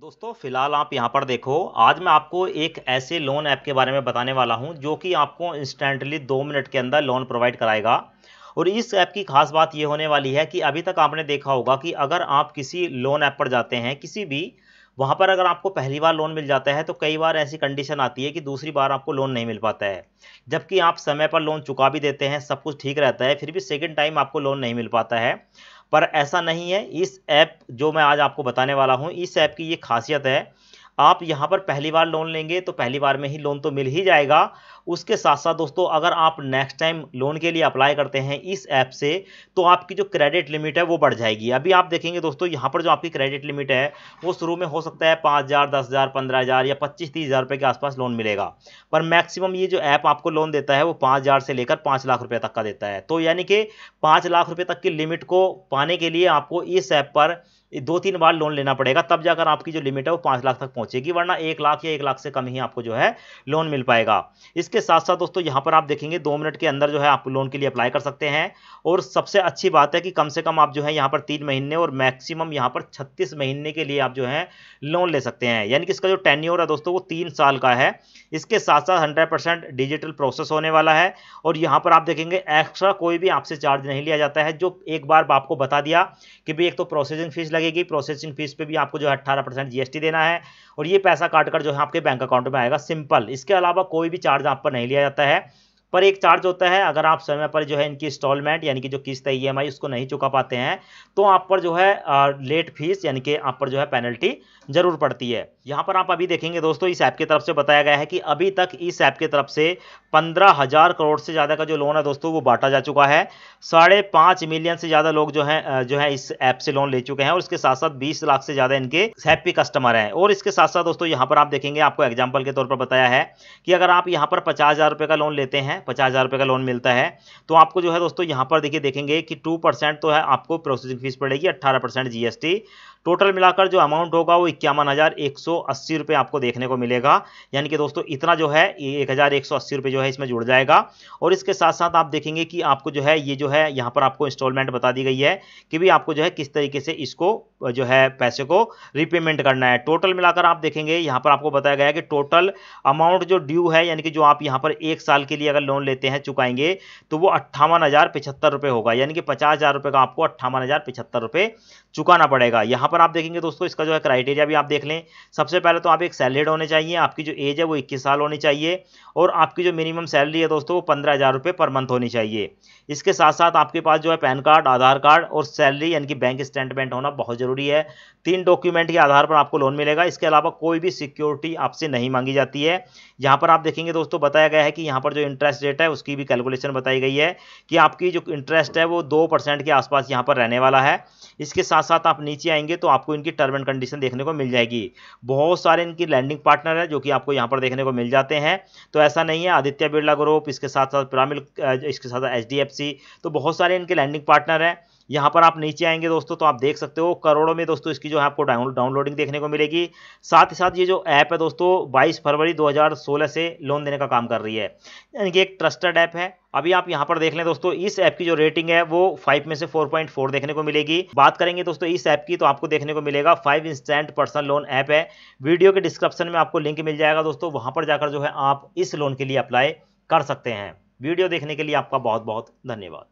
दोस्तों फिलहाल आप यहाँ पर देखो आज मैं आपको एक ऐसे लोन ऐप के बारे में बताने वाला हूँ जो कि आपको इंस्टेंटली दो मिनट के अंदर लोन प्रोवाइड कराएगा और इस ऐप की खास बात ये होने वाली है कि अभी तक आपने देखा होगा कि अगर आप किसी लोन ऐप पर जाते हैं किसी भी वहाँ पर अगर आपको पहली बार लोन मिल जाता है तो कई बार ऐसी कंडीशन आती है कि दूसरी बार आपको लोन नहीं मिल पाता है जबकि आप समय पर लोन चुका भी देते हैं सब कुछ ठीक रहता है फिर भी सेकेंड टाइम आपको लोन नहीं मिल पाता है पर ऐसा नहीं है इस ऐप जो मैं आज आपको बताने वाला हूँ इस ऐप की ये खासियत है आप यहाँ पर पहली बार लोन लेंगे तो पहली बार में ही लोन तो मिल ही जाएगा उसके साथ साथ दोस्तों अगर आप नेक्स्ट टाइम लोन के लिए अप्लाई करते हैं इस ऐप से तो आपकी जो क्रेडिट लिमिट है वो बढ़ जाएगी अभी आप देखेंगे दोस्तों यहाँ पर जो आपकी क्रेडिट लिमिट है वो शुरू में हो सकता है पाँच हज़ार दस हज़ार पंद्रह हज़ार या पच्चीस तीस हज़ार रुपये के आसपास लोन मिलेगा पर मैक्सिमम ये जो ऐप आपको लोन देता है वो पाँच हज़ार से लेकर पाँच लाख रुपये तक का देता है तो यानी कि पाँच लाख रुपये तक की लिमिट को पाने के लिए आपको इस ऐप पर दो तीन बार लोन लेना पड़ेगा तब जाकर आपकी जो लिमिट है वो पाँच लाख तक पहुंचेगी वरना एक लाख या एक लाख से कम ही आपको जो है लोन मिल पाएगा इसके साथ साथ दोस्तों यहाँ पर आप देखेंगे दो मिनट के अंदर जो है आप लोन के लिए अप्लाई कर सकते हैं और सबसे अच्छी बात है कि कम से कम आप जो है यहाँ पर तीन महीने और मैक्सिमम यहाँ पर छत्तीस महीने के लिए आप जो है लोन ले सकते हैं यानी कि इसका जो टेन्योर है दोस्तों वो तीन साल का है इसके साथ साथ हंड्रेड डिजिटल प्रोसेस होने वाला है और यहाँ पर आप देखेंगे एक्स्ट्रा कोई भी आपसे चार्ज नहीं लिया जाता है जो एक बार आपको बता दिया कि भाई एक तो प्रोसेसिंग फीस लगेगी प्रोसेसिंग फीस पे भी आपको जो है अट्ठारह परसेंट जीएसटी देना है और ये पैसा काट कर जो है आपके बैंक अकाउंट में आएगा सिंपल इसके अलावा कोई भी चार्ज आप पर नहीं लिया जाता है पर एक चार्ज होता है अगर आप समय पर जो है इनकी इंस्टॉलमेंट यानी कि जो किस्त है ई e उसको नहीं चुका पाते हैं तो आप पर जो है लेट फीस यानी कि आप पर जो है पेनल्टी जरूर पड़ती है यहाँ पर आप अभी देखेंगे दोस्तों इस ऐप की तरफ से बताया गया है कि अभी तक इस ऐप की तरफ से पंद्रह हज़ार करोड़ से ज़्यादा का जो लोन है दोस्तों वो बांटा जा चुका है साढ़े पाँच मिलियन से ज़्यादा लोग जो हैं जो है इस ऐप से लोन ले चुके हैं और इसके साथ साथ बीस लाख से ज़्यादा इनके हैप्पी कस्टमर हैं और इसके साथ साथ दोस्तों यहाँ पर आप देखेंगे आपको एग्जाम्पल के तौर पर बताया है कि अगर आप यहाँ पर पचास हज़ार का लोन लेते हैं पचास हज़ार रुपये का लोन मिलता है तो आपको जो है दोस्तों यहाँ पर देखिए देखेंगे कि टू परसेंट तो है आपको प्रोसेसिंग फीस पड़ेगी अट्ठारह परसेंट जी टोटल मिलाकर जो अमाउंट होगा वो इक्यावन हज़ार एक सौ अस्सी रुपये आपको देखने को मिलेगा यानी कि दोस्तों इतना जो है एक हज़ार एक सौ अस्सी रुपये जो है इसमें जुड़ जाएगा और इसके साथ साथ आप देखेंगे कि आपको जो है ये जो है यहाँ पर आपको इंस्टॉलमेंट बता दी गई है कि भी आपको जो है किस तरीके से इसको जो है पैसे को रिपेमेंट करना है टोटल मिलाकर आप देखेंगे यहाँ पर आपको बताया गया कि टोटल अमाउंट जो ड्यू है यानी कि जो आप यहाँ पर एक साल के लिए अगर लोन लेते हैं चुकाएंगे तो वो अट्ठावन हज़ार पिछहत्तर रुपये होगा यानी कि पचास हज़ार रुपये का आपको अट्ठावन हज़ार पिछहत्तर रुपये चुकाना पड़ेगा यहाँ पर आप देखेंगे दोस्तों इसका जो है क्राइटेरिया भी आप देख लें सबसे पहले तो आप एक सैलरीड होने चाहिए आपकी जो एज है वो इक्कीस साल होनी चाहिए और आपकी जो मिनिमम सैलरी है दोस्तों वो पंद्रह हज़ार रुपये पर मंथ होनी चाहिए इसके साथ साथ आपके पास जो है पैन कार्ड आधार कार्ड और सैलरी यानी कि बैंक स्टेटमेंट होना बहुत ज़रूरी है तीन डॉक्यूमेंट के आधार पर आपको लोन मिलेगा इसके अलावा कोई भी सिक्योरिटी आपसे नहीं मांगी जाती है यहाँ पर आप देखेंगे दोस्तों बताया गया है कि यहाँ पर जो इंटरेस्ट रेट है उसकी भी कैलकुलेशन बताई गई है कि आपकी जो इंटरेस्ट है वो दो परसेंट के आसपास यहाँ पर रहने वाला है इसके साथ साथ आप नीचे आएंगे तो आपको इनकी टर्म एंड कंडीशन देखने को मिल जाएगी बहुत सारे इनकी लैंडिंग पार्टनर है जो कि आपको यहाँ पर देखने को मिल जाते हैं तो ऐसा नहीं है आदित्य बिरला ग्रुप इसके साथ साथ पिरामिल इसके साथ एच तो बहुत सारे इनके लैंडिंग पार्टनर हैं यहाँ पर आप नीचे आएंगे दोस्तों तो आप देख सकते हो करोड़ों में दोस्तों इसकी जो है आपको डाउन डाउनलोडिंग देखने को मिलेगी साथ ही साथ ये जो ऐप है दोस्तों 22 फरवरी 2016 से लोन देने का काम कर रही है यानी कि एक ट्रस्टेड ऐप है अभी आप यहाँ पर देख लें दोस्तों इस ऐप की जो रेटिंग है वो फाइव में से 4.4 देखने को मिलेगी बात करेंगे दोस्तों इस ऐप की तो आपको देखने को मिलेगा five instant personal loan app है वीडियो के डिस्क्रिप्शन में आपको लिंक मिल जाएगा दोस्तों वहाँ पर जाकर जो है आप इस लोन के लिए अप्लाई कर सकते हैं वीडियो देखने के लिए आपका बहुत बहुत धन्यवाद